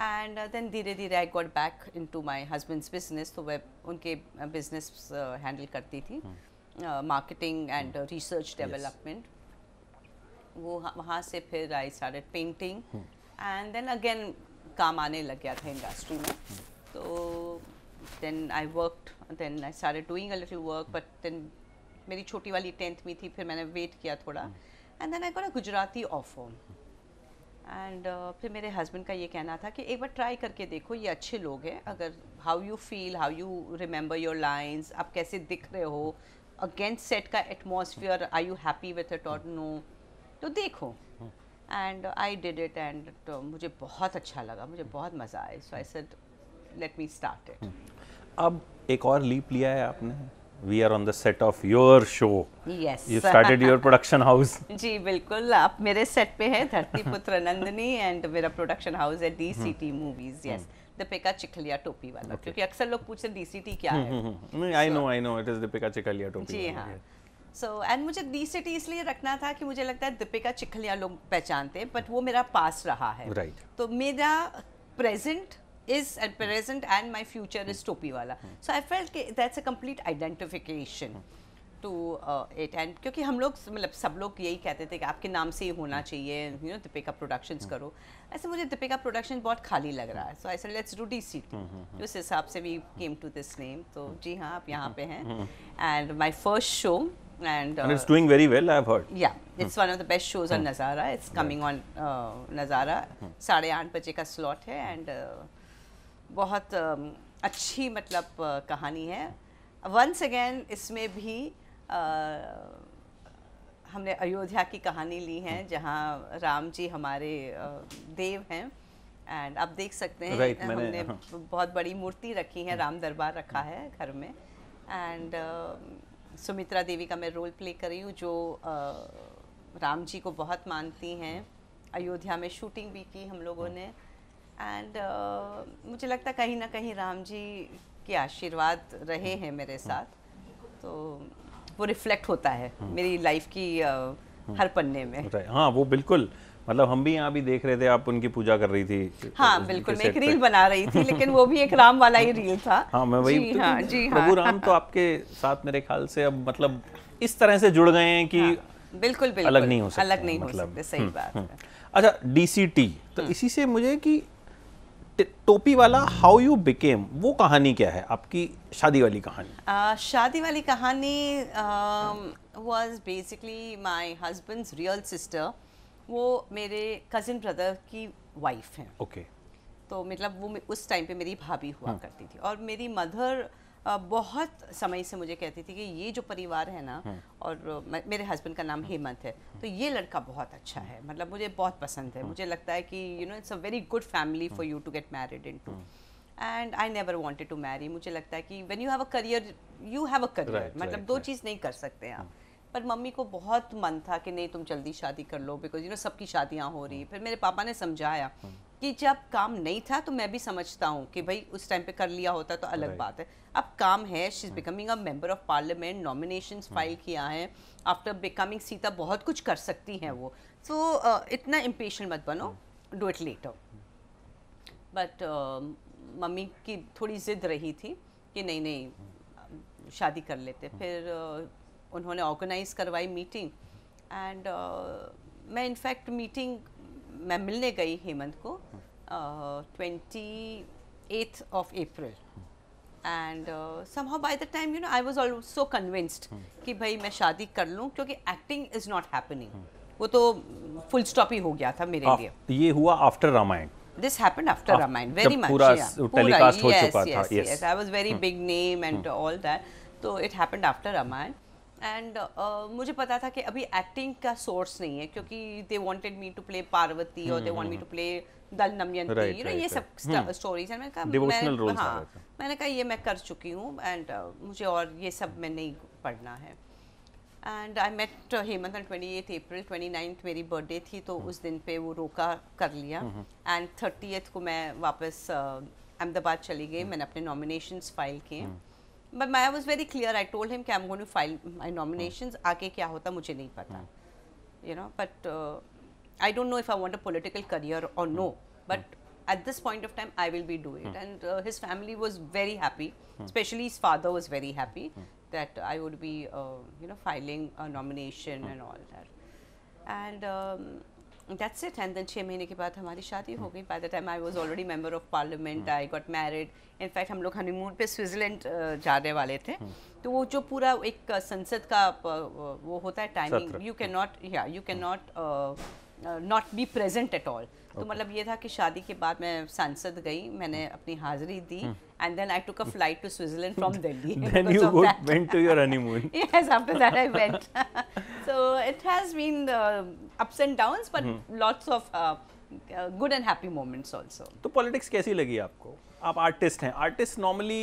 एंड देन धीरे धीरे I got back in to my husband's business तो वह उनके बिजनेस हैंडल uh, करती थी hmm. Marketing and research development वो वहाँ से फिर I start painting and then again काम आने लग गया था इंडस्ट्री में hmm. तो then I work then I start doing little work but then मेरी छोटी वाली टेंथ में थी फिर मैंने वेट किया थोड़ा and then I got a Gujarati offer एंड फिर मेरे हस्बैंड का ये कहना था कि एक बार ट्राई करके देखो ये अच्छे लोग हैं अगर how you feel how you remember your lines आप कैसे दिख रहे हो अगेंस्ट सेट का atmosphere I you happy with it और नो तो देखो and I did it and मुझे बहुत अच्छा लगा मुझे बहुत मज़ा आया so I said let me start it अब एक और लीप लिया है आपने we are on the set of your show yes you started your production house जी बिल्कुल आप मेरे सेट पे हैं धरती पुत्र नंदिनी एंड मेरा प्रोडक्शन हाउस है D C T movies yes Deepika Chikhlia Topiwala okay. क्योंकि अक्सर लोग पूछते हैं डीसीटी क्या हम्म, है I know I know it is Deepika Chikhlia Topiwala ji so so, and मुझे डी सिटी इसलिए रखना था कि मुझे लगता है दीपिका चिखलिया लोग पहचानते हैं बट वो मेरा पास रहा है राइट right. तो मेरा present is is at present and my future is Topiwala. हम्म। so I felt that's a complete identification to it and क्योंकि हम लोग मतलब सब लोग यही कहते थे कि आपके नाम से ही होना hmm. चाहिए you know Deepika productions hmm. करो ऐसे मुझे दीपिका प्रोडक्शन बहुत खाली लग रहा है so I said let's do D C T उस हिसाब से we came to this name तो hmm. जी हाँ आप यहाँ पे हैं and my first show and, uh, and it's uh, doing very well i've heard yeah it's hmm. one of the best shows on hmm. nazara it's coming right. on uh, nazara hmm. 8:30 बजे का slot है and uh, बहुत um, अच्छी मतलब uh, कहानी है once again इसमें भी हमने अयोध्या की कहानी ली है जहाँ राम जी हमारे देव हैं एंड आप देख सकते हैं right, हमने हाँ. बहुत बड़ी मूर्ति रखी है हाँ। राम दरबार रखा है घर में एंड uh, सुमित्रा देवी का मैं रोल प्ले कर रही हूँ जो uh, राम जी को बहुत मानती हैं अयोध्या में शूटिंग भी की हम लोगों ने एंड uh, मुझे लगता कहीं ना कहीं राम जी के आशीर्वाद रहे हैं मेरे साथ तो वो रिफ्लेक्ट होता है हम्म। मेरी लाइफ की हम्म। हर पन्ने में हाँ वो बिल्कुल मतलब हम भी यहाँ भी देख रहे थे आप उनकी पूजा कर रही थी हाँ तो बिल्कुल मैं एक रील बना रही थी लेकिन वो भी एक राम वाला ही रील था हाँ मैं वही जी तो, हाँ जी हाँ प्रभु राम तो आपके साथ मेरे ख्याल से अब मतलब इस तरह से जुड़ गए हैं कि हाँ, बिल्कुल बिल्कुल अलग नहीं हो सकते अलग नहीं हो सकते सही हम्म, बात अच्छा डीसीटी तो इसी से मुझे कि टोपी वाला हाउ यू बिकेम वो कहानी क्या है आपकी शादी वाली कहानी uh, शादी वाली कहानी was basically my husband real sister वो मेरे कज़िन ब्रदर की वाइफ हैं ओके okay. तो मतलब वो उस टाइम पे मेरी भाभी हुआ हाँ. करती थी और मेरी मदर बहुत समय से मुझे कहती थी कि ये जो परिवार है ना हम्म। और मेरे हस्बैंड का नाम हेमंत है तो ये लड़का बहुत अच्छा है मतलब मुझे बहुत पसंद है हम्म। मुझे लगता है कि you know it's a very good family for you to get married in to and I never wanted to marry मुझे लगता है कि when you have a career you have a career मतलब दो चीज़ नहीं कर सकते आप हम्म। पर मम्मी को बहुत मन था कि नहीं तुम जल्दी शादी कर लो बिकॉज यू नो सबकी शादियाँ हो रही फिर मेरे पापा ने समझाया कि जब काम नहीं था तो मैं भी समझता हूँ कि भाई उस टाइम पे कर लिया होता तो अलग right. बात है अब काम है she is becoming a member of parliament nomination file किया है आफ्टर बिकमिंग सीता बहुत कुछ कर सकती हैं वो सो so, uh, इतना इम्पेश मत बनो do it later but mummy की थोड़ी ज़िद रही थी कि नहीं नहीं हाँ। शादी कर लेते हाँ। फिर uh, उन्होंने ऑर्गेनाइज करवाई मीटिंग एंड मैं इनफैक्ट मीटिंग मैं मिलने गई हेमंत को twenty eighth of April and somehow by the time you know I was also convinced कि भाई मैं शादी कर लूँ क्योंकि एक्टिंग इज नॉट हैपनिंग वो तो फुल स्टॉप ही हो गया था मेरे लिए तो ये हुआ after Ramayan this happened after Ramayan very much पूरा टेलीकास्ट हो चुका था yes yes I was very big name and all that तो it happened after Ramayan and uh, मुझे पता था कि अभी एक्टिंग का सोर्स नहीं है क्योंकि they wanted me to play Parvati और they want me to play Damayanti ये सब स्टोरीज हम्म। हैं मैंने कहा मैं, हाँ मैंने कहा ये मैं कर चुकी हूँ एंड uh, मुझे और ये सब मैं नहीं पढ़ना है and I met Hemant on twenty eighth April twenty ninth मेरी बर्थडे थी तो हम्म। उस दिन पे वो रोका कर लिया एंड हम्म, थर्टी को मैं वापस uh, अहमदाबाद चली गई मैंने अपने नॉमिनेशंस फाइल किए But Maya was very clear. I told him that I'm going to file my nominations. Aake kya hota mujhe nahi pata. You know, but uh, I don't know if I want a political career or no. Hmm. But at this point of time, I will be doing it. Hmm. And uh, his family was very happy, hmm. especially his father was very happy that I would be, uh, you know, filing a nomination and all that. And um, that's it and then छः महीने के बाद हमारी शादी हो hmm. गई by the time I was already member of parliament I got married in fact हम लोग हनीमून पे स्विट्जरलैंड जाने वाले थे hmm. तो वो जो पूरा एक संसद का वो होता है टाइमिंग यू कैन नॉट या you can not not be present at all तो मतलब ये था कि शादी के बाद मैं सांसद गई मैंने अपनी हाजिरी दी and then I took a flight to Switzerland from Delhi. then you go, went to your honeymoon. yes, after that I went. so it has been uh, ups and downs, but hmm. lots of uh, uh, good and happy moments also. तो politics कैसी लगी आपको आप artist हैं artist normally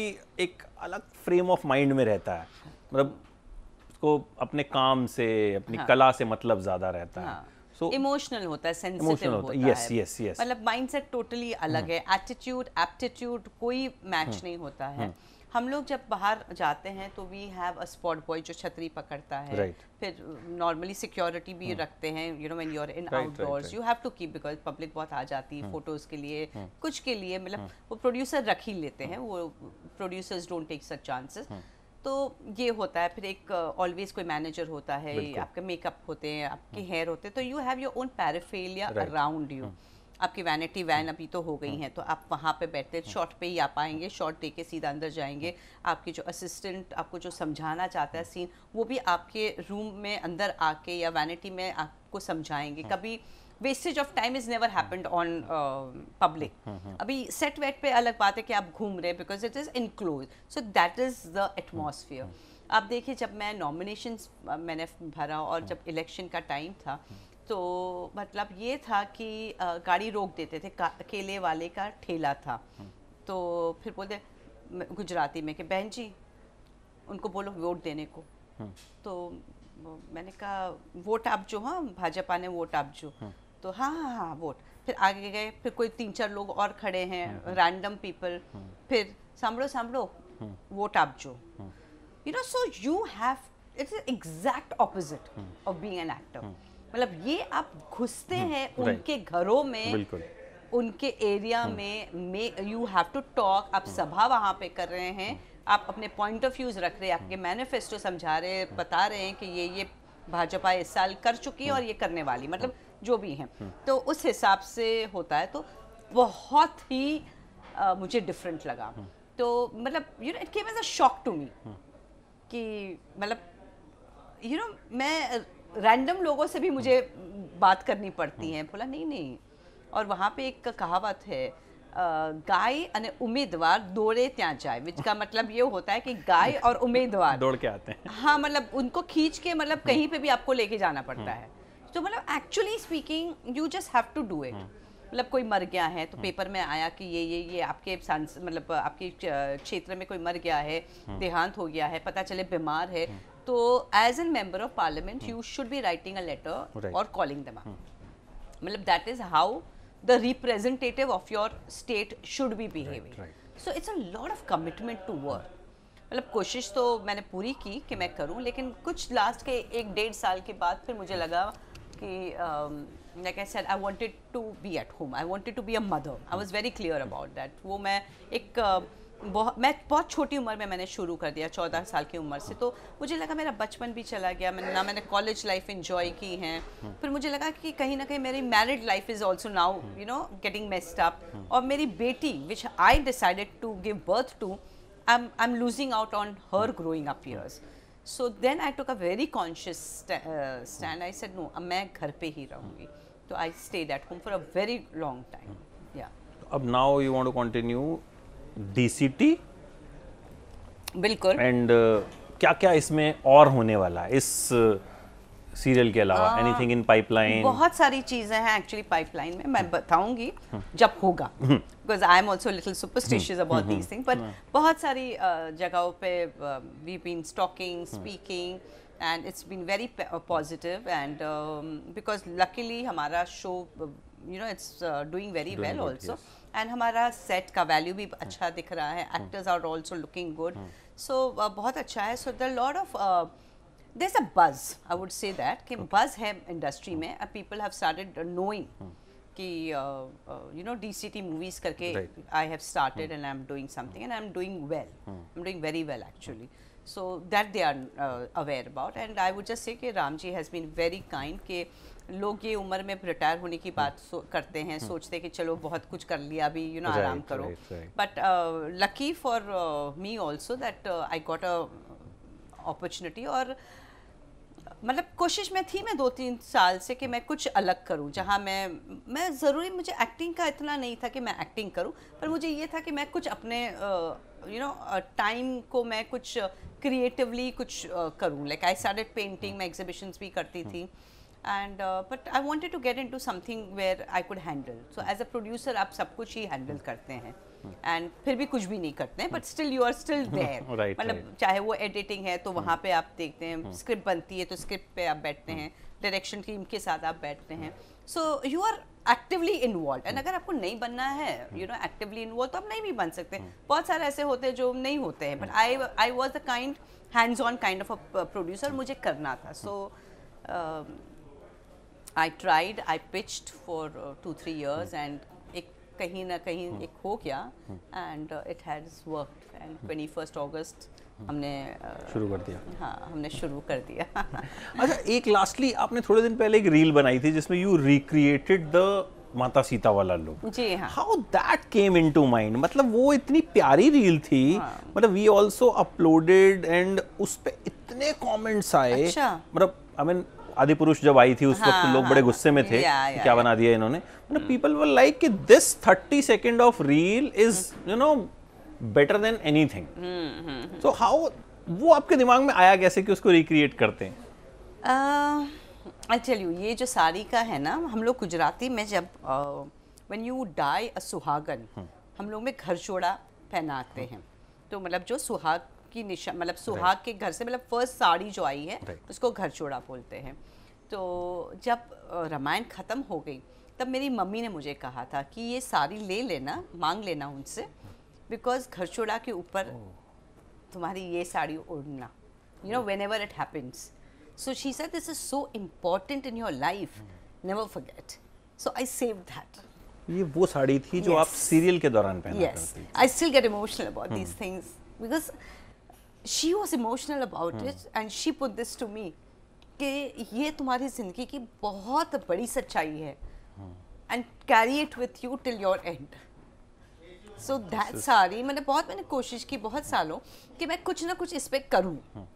एक अलग frame of mind में रहता है मतलब उसको अपने काम से अपनी हाँ. कला से मतलब ज़्यादा रहता हाँ. है सो इमोशनल होता है सेंसिटिव होता, होता है यस यस यस मतलब माइंडसेट टोटली अलग hmm. है एटीट्यूड एप्टीट्यूड कोई मैच hmm. नहीं होता है hmm. हम लोग जब बाहर जाते हैं तो we have a spot boy जो छतरी पकड़ता है right. फिर नॉर्मली सिक्योरिटी भी hmm. रखते हैं you know when you are in outdoors you have to keep because public बहुत आ जाती है hmm. फोटोज के लिए hmm. कुछ के लिए मतलब hmm. वो प्रोड्यूसर रख ही लेते हैं वो producers don't take such chances तो ये होता है फिर एक ऑलवेज कोई मैनेजर होता है आपके मेकअप होते हैं आपके हेयर हम्म। होते हैं तो you have your own paraphernalia around you आपकी वैनिटी वैन अभी तो हो गई हम्म। हैं तो आप वहाँ पे बैठते हैं शॉर्ट हम्म। पे ही आ पाएंगे शॉर्ट दे के सीधा अंदर जाएंगे आपके जो असिस्टेंट आपको जो समझाना चाहता है सीन वो भी आपके रूम में अंदर आके या वैनिटी में आपको समझाएंगे कभी wastage of time is never happened on public अभी सेट वेट पे अलग बात है कि आप घूम रहे हैं because it is enclose so that is the atmosphere आप देखिए जब मैं नॉमिनेशन मैंने भरा और mm-hmm. जब इलेक्शन का टाइम था mm-hmm. तो मतलब ये था कि गाड़ी रोक देते थे केले वाले का ठेला था mm-hmm. तो फिर बोलते गुजराती में कि बहन जी उनको बोलो वोट देने को तो मैंने कहा वोट आप जो हाँ भाजपा ने वोट आप जो तो हाँ हाँ हाँ वोट फिर आगे गए फिर कोई तीन चार लोग और खड़े हैं रैंडम हम्म, पीपल हम्म। हम्म। फिर सामो सामो वोट आप जो you know so you have it's exact opposite of being an actor मतलब ये आप घुसते हैं उनके घरों में उनके एरिया में यू हैव टू टॉक आप सभा वहाँ पे कर रहे हैं आप अपने पॉइंट ऑफ व्यूज रख रहे हैं आपके मैनिफेस्टो समझा रहे बता रहे हैं कि ये ये भाजपा इस साल कर चुकी है और ये करने वाली मतलब जो भी हैं तो उस हिसाब से होता है तो बहुत ही आ, मुझे डिफरेंट लगा तो मतलब you know it came as a shock to me कि मतलब यू नो मैं रैंडम लोगों से भी मुझे बात करनी पड़ती है बोला नहीं नहीं और वहाँ पे एक कहावत है गाय अने उम्मीदवार दौड़े त्या जाए विच का मतलब ये होता है कि गाय और उम्मीदवार दौड़ के आते हैं हाँ मतलब उनको खींच के मतलब कहीं पे भी आपको लेके जाना पड़ता हम्म। है तो मतलब actually speaking you just have to do it मतलब कोई मर गया है तो पेपर हाँ। में आया कि ये ये ये आपके मतलब आपके क्षेत्र में कोई मर गया है हाँ। देहांत हो गया है पता चले बीमार है हाँ। तो as an member of parliament you should be writing a letter और कॉलिंग दम मतलब that is how the representative of your state should be behaving so it's a lot of commitment to work मतलब कोशिश तो मैंने पूरी की कि मैं करूं लेकिन कुछ लास्ट के एक डेढ़ साल के बाद फिर मुझे लगा कि like I said I wanted to be at home I wanted to be a mother I was very clear about that वो मैं एक uh, बहुत मैं बहुत छोटी उम्र में मैंने शुरू कर दिया चौदह साल की उम्र से तो मुझे लगा मेरा बचपन भी चला गया मैं ना मैंने कॉलेज लाइफ इन्जॉय की है फिर मुझे लगा कि कहीं ना कहीं मेरी married life is also now you know getting messed up और मेरी बेटी which I decided to give birth to I am I am losing out on her growing up years so then I took a very conscious stand I said no मैं घर पे ही रहूँगी तो I stayed at home for a very long time या अब now you want to continue DCT बिल्कुल and uh, क्या क्या इसमें और होने वाला है इस uh, सीरियल के अलावा एनीथिंग इन पाइपलाइन बहुत सारी चीजें हैं एक्चुअली पाइपलाइन में मैं बताऊंगी हम्म। जब होगा because I am also little superstitious about these thing but बहुत सारी uh, जगहों पे we been stalking speaking and it's been very positive and because luckily हमारा show you know it's doing very well also and हमारा set का value भी हाँ। अच्छा दिख रहा है actors are also looking good so बहुत अच्छा है so the lord of there is a buzz, I would say that, okay. buzz hai industry mein, hmm. uh, people have started knowing ki, hmm. uh, uh, you know, DCT movies karke I have started hmm. and I am doing something and I am doing well, I am doing very well actually. So, that they are uh, aware about and I would just say that Ramji has been very kind ke, लोग ये उम्र में retire होने की बात करते हैं सोचते कि चलो बहुत कुछ कर लिया अभी यू नो आराम करो but lucky for me also that I got मतलब कोशिश में थी मैं दो तीन साल से कि मैं कुछ अलग करूं जहां मैं मैं ज़रूरी मुझे एक्टिंग का इतना नहीं था कि मैं एक्टिंग करूं पर मुझे ये था कि मैं कुछ अपने यू नो टाइम को मैं कुछ क्रिएटिवली कुछ करूं लाइक आई स्टार्टेड पेंटिंग मैं एग्जीबिशंस भी करती थी and but I wanted to get into something where I could handle so as a producer आप सब कुछ ही हैंडल करते हैं एंड फिर भी कुछ भी नहीं करते हैं but still you are still there मतलब चाहे वो एडिटिंग है तो वहाँ पे आप देखते हैं स्क्रिप्ट hmm. बनती है तो स्क्रिप्ट पे आप बैठते hmm. हैं डायरेक्शन टीम के साथ आप बैठते हैं so you are actively involve and अगर आपको नहीं बनना है यू नो एक्टिवली इन्वॉल्व तो आप नहीं भी बन सकते hmm. बहुत सारे ऐसे होते हैं जो नहीं होते हैं but I I was the kind hands on kind of a producer मुझे करना था so I tried I pitched for two three years and कहीं ना कहीं हम्म। एक हो गया and it has work and twenty first August हमने uh, शुरू कर दिया हाँ हमने शुरू कर दिया अच्छा एक लास्टली आपने थोड़े दिन पहले एक रील बनाई थी जिसमें यू रिक्रिएटेड द माता सीता वाला लुक जी हाँ how that came into mind मतलब वो इतनी प्यारी रील थी हाँ. मतलब वी ऑल्सो अपलोडेड एंड उस पर इतने कॉमेंट्स आए अच्छा. मतलब आई I मीन mean, आदि पुरुष जब आई थी उस हाँ, वक्त लोग हाँ, बड़े गुस्से में थे या, या, क्या बना दिया इन्होंने मतलब पीपल वर लाइक कि this thirty second of reel is you know better than anything so how वो आपके दिमाग में आया कैसे कि उसको रिक्रिएट करते हैं चलिए ये जो साड़ी का है ना हम लोग गुजराती में जब वन यू डाई अ सुहागन हम्म। हम लोग में घर छोड़ा पहनाते हम्म। हैं तो मतलब जो सुहाग की निशा मतलब सुहाग के घर से मतलब फर्स्ट साड़ी जो आई है उसको घर छोड़ा बोलते हैं तो जब रामायण ख़त्म हो गई तब मेरी मम्मी ने मुझे कहा था कि ये साड़ी ले लेना मांग लेना उनसे बिकॉज घर छोड़ा के ऊपर oh. तुम्हारी ये साड़ी ओढ़ना you know whenever it happens so she said this is so important in your life never forget so I save that ये वो साड़ी थी जो yes. आप सीरियल के दौरान पहना yes. करती I still get emotional about these things because she was emotional about it and she put this to me कि ये तुम्हारी ज़िंदगी की बहुत बड़ी सच्चाई है and carry it with you till your end so that sari मैंने बहुत मैंने कोशिश की बहुत सालों कि मैं कुछ ना कुछ इस पर करूँ हाँ।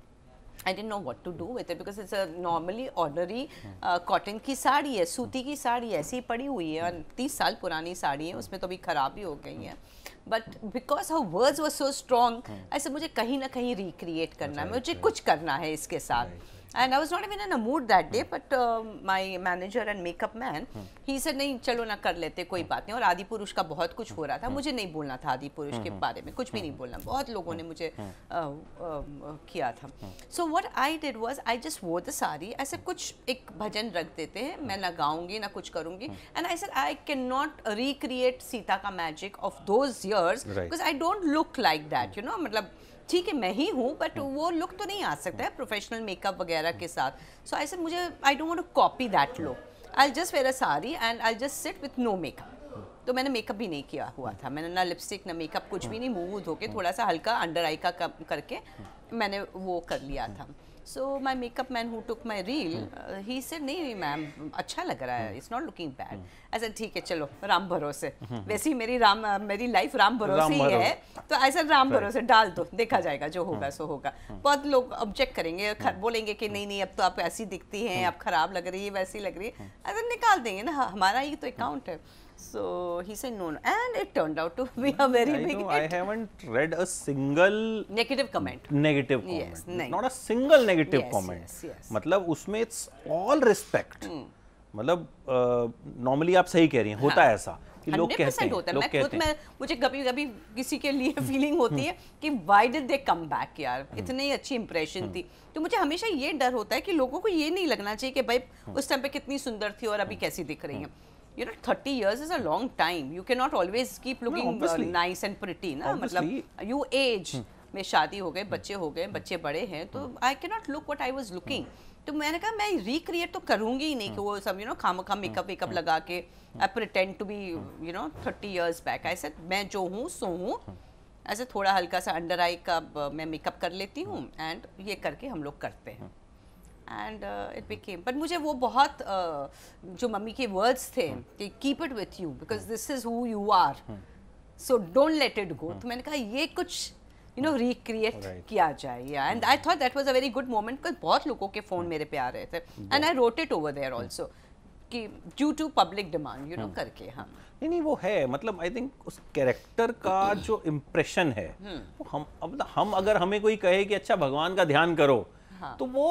I don't know what to do with because it's it's a normally cotton uh, की साड़ी है सूती की साड़ी ऐसी ही पड़ी हुई है तीस साल पुरानी साड़ी है उसमें तो अभी ख़राब ही हो गई है but because her words were so strong ऐसे मुझे कहीं ना कहीं रिक्रिएट करना है अच्छा, मुझे अच्छा। कुछ करना है इसके साथ and I was not even in a mood that day, but uh, my manager and makeup man, hmm. he said नहीं चलो ना कर लेते कोई बात नहीं और आदि पुरुष का बहुत कुछ हो रहा था hmm. मुझे नहीं बोलना था आदि पुरुष के hmm. बारे में कुछ भी नहीं बोलना बहुत लोगों ने मुझे किया था so what I did was I just वो द सारी ऐसे कुछ एक भजन रख देते हैं मैं ना गाऊंगी ना कुछ करूंगी and I said I can not recreate Sita का magic of those years because I don't look like that you know मतलब ठीक है मैं ही हूँ बट हाँ। वो लुक तो नहीं आ सकता है प्रोफेशनल मेकअप वगैरह के साथ सो आई सर मुझे I don't want to copy that look I just wear a sari and I just sit with no makeup तो मैंने मेकअप भी नहीं किया हुआ था मैंने ना लिपस्टिक ना मेकअप कुछ भी नहीं मुँह हाँ। धो के थोड़ा सा हल्का अंडर आई का करके मैंने वो कर लिया था so my makeup man who took my reel ही से नहीं मैम अच्छा लग रहा है इट्स नॉट लुकिंग बैड ऐसा ठीक है चलो राम भरोसे वैसे ही मेरी राम मेरी लाइफ राम भरोसे ही है तो ऐसा राम भरोसे डाल दो देखा hmm. जाएगा जो होगा hmm. सो होगा hmm. बहुत लोग ऑब्जेक्ट करेंगे बोलेंगे कि नहीं नहीं अब तो आप ऐसी दिखती हैं आप खराब लग रही है वैसी लग रही है ऐसा निकाल देंगे ना हमारा ही तो अकाउंट है So he said no, no, and it turned out to be a very I big. Know, I haven't read a single negative comment. Negative comment. Yes, Not a single negative yes, comment. Yes, yes. matlab usme it's all respect. Hmm. matlab uh, normally aap sahi keh rahi hain hota hai aisa कि लोग कहते हैं होता है। लोग मैं कहते हैं मुझे कभी कभी किसी के लिए फीलिंग होती है कि why did they come back यार इतनी ही अच्छी इंप्रेशन थी तो मुझे हमेशा ये डर होता है कि लोगों को ये नहीं लगना चाहिए कि भाई उस टाइम पे कितनी सुंदर थी और अभी कैसी दिख रही है you know thirty years is a long time you can not always keep looking nice and pretty ना मतलब यू एज में शादी हो गए बच्चे हो गए बच्चे बड़े हैं तो I can not look what I was looking तो मैंने कहा मैं रिक्रिएट तो करूंगी ही नहीं कि hmm. वो सब यू नो खाम खाम मेकअप वेकअप लगा के I pretend to be you know thirty years back I said मैं जो हूँ सो हूँ ऐसे hmm. थोड़ा हल्का सा अंडर आई का मैं मेकअप कर लेती हूँ एंड hmm. ये करके हम लोग करते हैं एंड इट बिकेम बट मुझे वो बहुत uh, जो मम्मी के वर्ड्स थे कि keep it with you because this is who you are so don't let it go तो मैंने कहा ये कुछ यू नो रिक्रिएट किया जाए and I thought that was a very good moment because बहुत लोगों के फ़ोन hmm. मेरे पे आ रहे थे and I wrote it over there also कि due to public demand you know करके हाँ नहीं नहीं वो है मतलब आई थिंक उस कैरेक्टर का जो इम्प्रेशन है hmm. वो हम अब हम अगर हमें कोई कहे कि अच्छा भगवान का ध्यान करो हाँ. तो वो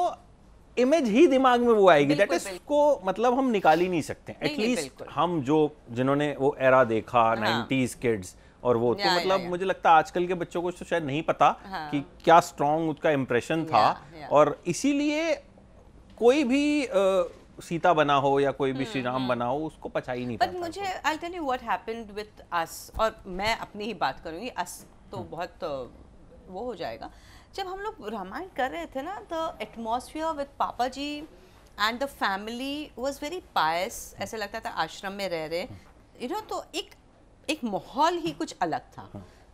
इमेज ही दिमाग में वो आएगी दैट इज को मतलब हम निकाल ही नहीं सकते एटलीस्ट हम जो जिन्होंने वो एरा देखा नाइनटीज हाँ. किड्स और वो तो मतलब मुझे लगता है आजकल के बच्चों को तो शायद नहीं पता हाँ. कि क्या स्ट्रॉन्ग उसका इम्प्रेशन था या, या। और इसीलिए कोई भी आ, सीता बना हो या कोई भी हम्म, श्री राम हम्म. बना हो उसको पचा ही नहीं बट मुझे I tell you what happened with us और मैं अपनी ही बात करूंगी अस तो हम्म. बहुत वो हो जाएगा जब हम लोग रामायण कर रहे थे ना the atmosphere with papa ji and the family was very pious ऐसे लगता था आश्रम में रह रहे यू नो तो एक एक माहौल ही कुछ अलग था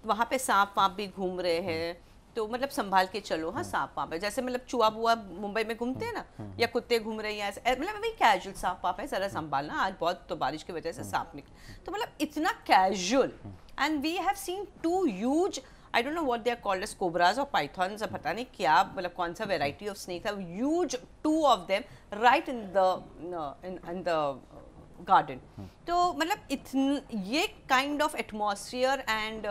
वहाँ पे सांप वाँप भी घूम रहे हैं तो मतलब संभाल के चलो हाँ सांप वाँप है जैसे मतलब चुहा बुआ मुंबई में घूमते हैं ना या कुत्ते घूम रहे हैं मतलब वही कैजुअल सांप वाँप है ज़रा संभालना आज बहुत तो बारिश की वजह से सांप निकले तो मतलब इतना casual and we have seen two huge I don't know what they are called as cobras और पाइथॉन्स पता नहीं क्या मतलब कौन सा वेराइटी ऑफ स्नेक था huge two of them right in the in the garden तो मतलब इतन ये काइंड ऑफ एटमोसफियर एंड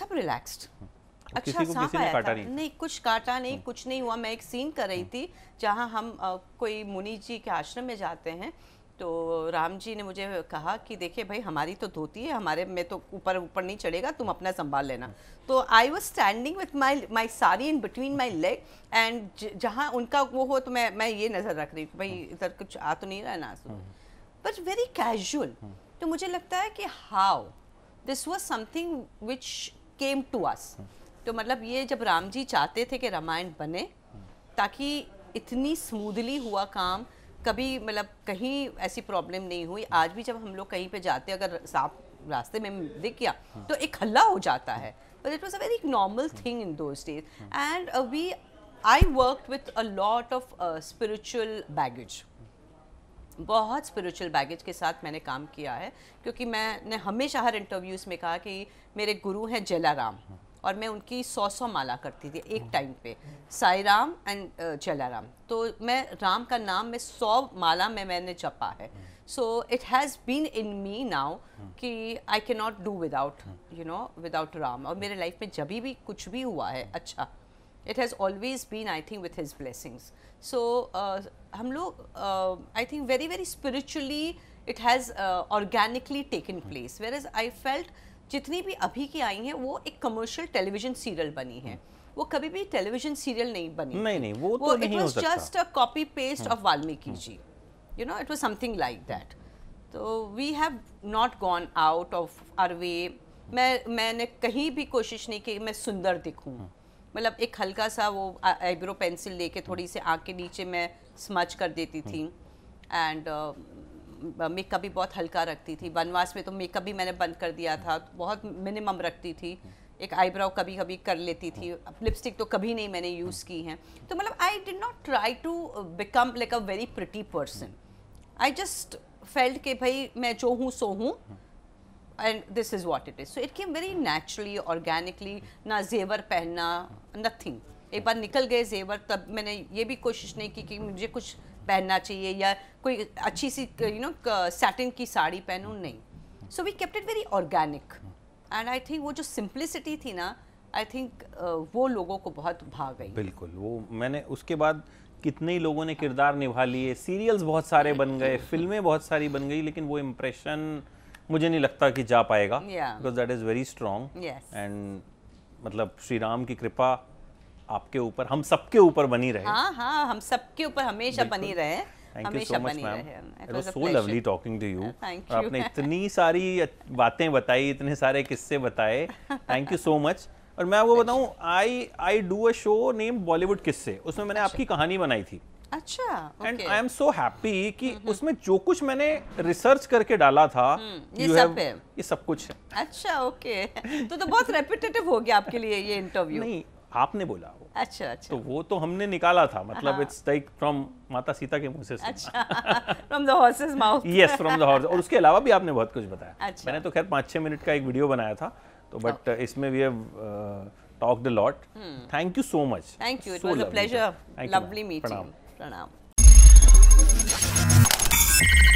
सब रिलैक्स्ड hmm. अच्छा सांप आया था नहीं।, नहीं कुछ काटा नहीं hmm. कुछ नहीं हुआ मैं एक सीन कर रही थी जहाँ हम आ, uh, कोई मुनि जी के आश्रम में जाते हैं तो राम जी ने मुझे कहा कि देखिए भाई हमारी तो धोती है हमारे में तो ऊपर ऊपर नहीं चढ़ेगा तुम अपना संभाल लेना तो I was standing with my my sari in between my leg and जहाँ उनका वो हो तो मैं मैं ये नज़र रख रही हूँ भाई हम्म। इधर कुछ आ तो नहीं रहा ना बट वेरी कैजुअल तो मुझे लगता है कि how this was something which came to us तो मतलब ये जब राम जी चाहते थे कि रामायण बने हम्म। ताकि इतनी स्मूदली हुआ काम कभी मतलब कहीं ऐसी प्रॉब्लम नहीं हुई आज भी जब हम लोग कहीं पे जाते अगर सांप रास्ते में दिख गया हाँ। तो एक हल्ला हो जाता है but it was a very normal thing in the stage and we I work with a lot of spiritual baggage बहुत स्पिरिचुअल बैगेज के साथ मैंने काम किया है क्योंकि मैंने हमेशा हर इंटरव्यूज़ में कहा कि मेरे गुरु हैं जलाराम हाँ। और मैं उनकी सौ सौ माला करती थी एक टाइम पे साई राम एंड चलाराम तो मैं राम का नाम मैं सौ माला में मैंने जपा है so it has been in me now कि I can not do without you know without Ram और मेरे लाइफ में जब भी कुछ भी हुआ है अच्छा it has always been I think with his blessings so हम लोग I think very very spiritually it has organically taken place whereas I felt जितनी भी अभी की आई हैं वो एक कमर्शियल टेलीविजन सीरियल बनी है वो कभी भी टेलीविजन सीरियल नहीं बनी नहीं नहीं वो, तो वो तो नहीं हो सकता just a copy paste of Valmiki ji you know it was something like that तो we have not gone out of our way मैं मैंने कहीं भी कोशिश नहीं की मैं सुंदर दिखूँ हम्म। मतलब एक हल्का सा वो आईब्रो पेंसिल लेके थोड़ी हम्म। सी आँख के नीचे मैं स्मच कर देती हम्म। थी एंड मेकअप भी बहुत हल्का रखती थी वनवास में तो मेकअप भी मैंने बंद कर दिया था बहुत मिनिमम रखती थी एक आईब्राउ कभी कभी कर लेती थी लिपस्टिक तो कभी नहीं मैंने यूज़ की है तो मतलब I did not try to become like a very pretty person I just felt के भाई मैं जो हूँ सो हूँ and this is what it is so it came very naturally organically ना जेवर पहनना नथिंग एक बार निकल गए जेवर तब मैंने ये भी कोशिश नहीं की कि मुझे कुछ पहनना चाहिए या कोई अच्छी सी यू नो सैटिन की साड़ी पहनूँ hmm. नहीं so we kept it very organic and I think वो जो सिंप्लिसिटी थी ना आई थिंक uh, वो लोगों को बहुत भा गई बिल्कुल वो मैंने उसके बाद कितने ही लोगों ने किरदार निभा लिए सीरियल्स बहुत सारे बन गए फिल्में बहुत सारी बन गई लेकिन वो इम्प्रेशन मुझे नहीं लगता कि जा पाएगा because that is very strong and मतलब श्री राम की कृपा आपके ऊपर हम सबके ऊपर बनी रहे हाँ हाँ हम सबके ऊपर हमेशा बनी रहे thank you so much ma'am so lovely talking to you आपने इतनी सारी बातें बताई इतने सारे किस्से बताए थैंक यू सो मच और मैं आपको बताऊं I I do a show name Bollywood Kisse उसमें मैंने आपकी अच्छा। कहानी बनाई थी अच्छा and I am so happy कि हम्म, हम्म। उसमें जो कुछ मैंने रिसर्च करके डाला था हम्म, ये सब है ये सब कुछ है अच्छा ओके okay. तो तो बहुत रेपिटेटिव हो गया आपके लिए ये इंटरव्यू नहीं आपने बोला वो अच्छा अच्छा तो वो तो हमने निकाला था मतलब इट्स लाइक फ्रॉम माता सीता के मुंह से from the horse's mouth yes from the horse और उसके अलावा भी आपने बहुत कुछ बताया अच्छा. मैंने तो खैर पाँच छः मिनट का एक वीडियो बनाया था तो बट oh। okay. Uh, इसमें we have talked a lot thank you so much thank you it was a pleasure lovely meeting प्रणाम